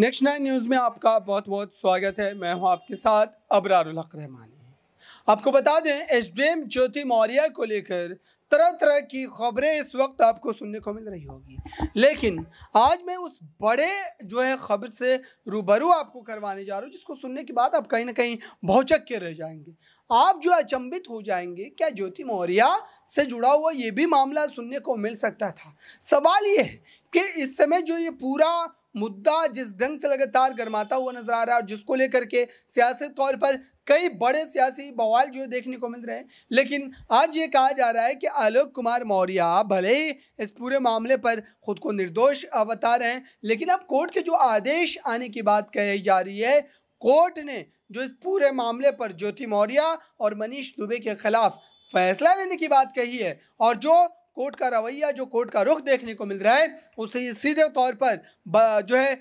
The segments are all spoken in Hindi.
नेक्स्ट नाइन न्यूज़ में आपका बहुत बहुत स्वागत है मैं हूं आपके साथ अबरारुल हक रहमानी आपको बता दें एस ज्योति मौर्य को लेकर तरह तरह की खबरें इस वक्त आपको सुनने को मिल रही होगी लेकिन आज मैं उस बड़े जो है खबर से रूबरू आपको करवाने जा रहा हूँ जिसको सुनने के बाद आप कहीं ना कहीं भौचक के रह जाएंगे आप जो अचंभित हो जाएंगे क्या ज्योति मौर्य से जुड़ा हुआ ये भी मामला सुनने को मिल सकता था सवाल ये है कि इस समय जो ये पूरा मुद्दा जिस ढंग से लगातार गर्माता हुआ नजर आ रहा है और जिसको लेकर के सियासी तौर पर कई बड़े सियासी बवाल जो देखने को मिल रहे हैं लेकिन आज ये कहा जा रहा है कि आलोक कुमार मौर्य भले ही इस पूरे मामले पर खुद को निर्दोष बता रहे हैं लेकिन अब कोर्ट के जो आदेश आने की बात कही जा रही है कोर्ट ने जो इस पूरे मामले पर ज्योति मौर्य और मनीष दुबे के खिलाफ फैसला लेने की बात कही है और जो कोर्ट का रवैया जो कोर्ट का रुख देखने को मिल रहा है उसे सीधे तौर पर जो है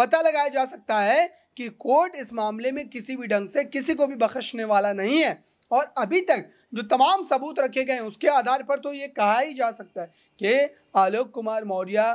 पता लगाया जा सकता है कि कोर्ट इस मामले में किसी भी ढंग से किसी को भी बख्शने वाला नहीं है और अभी तक जो तमाम सबूत रखे गए हैं उसके आधार पर तो ये कहा ही जा सकता है कि आलोक कुमार मौर्य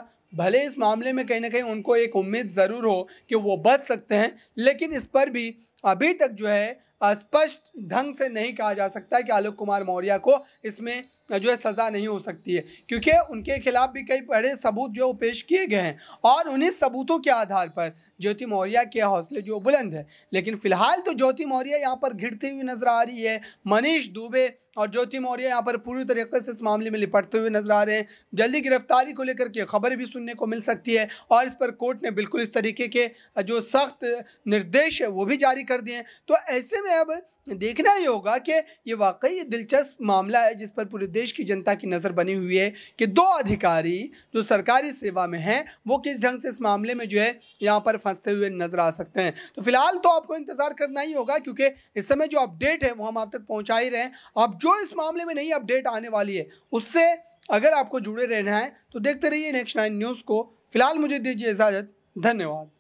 भले इस मामले में कहीं ना कहीं उनको एक उम्मीद ज़रूर हो कि वो बच सकते हैं लेकिन इस पर भी अभी तक जो है स्पष्ट ढंग से नहीं कहा जा सकता कि आलोक कुमार मौर्य को इसमें जो है सज़ा नहीं हो सकती है क्योंकि उनके खिलाफ भी कई बड़े सबूत जो पेश किए गए हैं और उन्हीं सबूतों के आधार पर ज्योति मौर्य के हौसले जो बुलंद है लेकिन फिलहाल तो ज्योति मौर्य यहाँ पर घिरती हुई नजर आ रही है मनीष दुबे और ज्योति मौर्य यहाँ पर पूरी तरीके से इस मामले में निपटते हुए नजर आ रहे हैं जल्दी गिरफ्तारी को लेकर के खबर भी सुनने को मिल सकती है और इस पर कोर्ट ने बिल्कुल इस तरीके के जो सख्त निर्देश है वो भी जारी कर दिए हैं तो ऐसे में है अब देखना ही होगा कि ये वाकई दिलचस्प मामला है जिस पर पूरे देश की जनता की नज़र बनी हुई है कि दो अधिकारी जो सरकारी सेवा में हैं वो किस ढंग से इस मामले में जो है यहाँ पर फंसते हुए नज़र आ सकते हैं तो फिलहाल तो आपको इंतज़ार करना ही होगा क्योंकि इस समय जो अपडेट है वो हम आप तक पहुँचा ही रहे हैं अब जो इस मामले में नई अपडेट आने वाली है उससे अगर आपको जुड़े रहना है तो देखते रहिए नेक्स्ट नाइन न्यूज़ को फिलहाल मुझे दीजिए इजाज़त धन्यवाद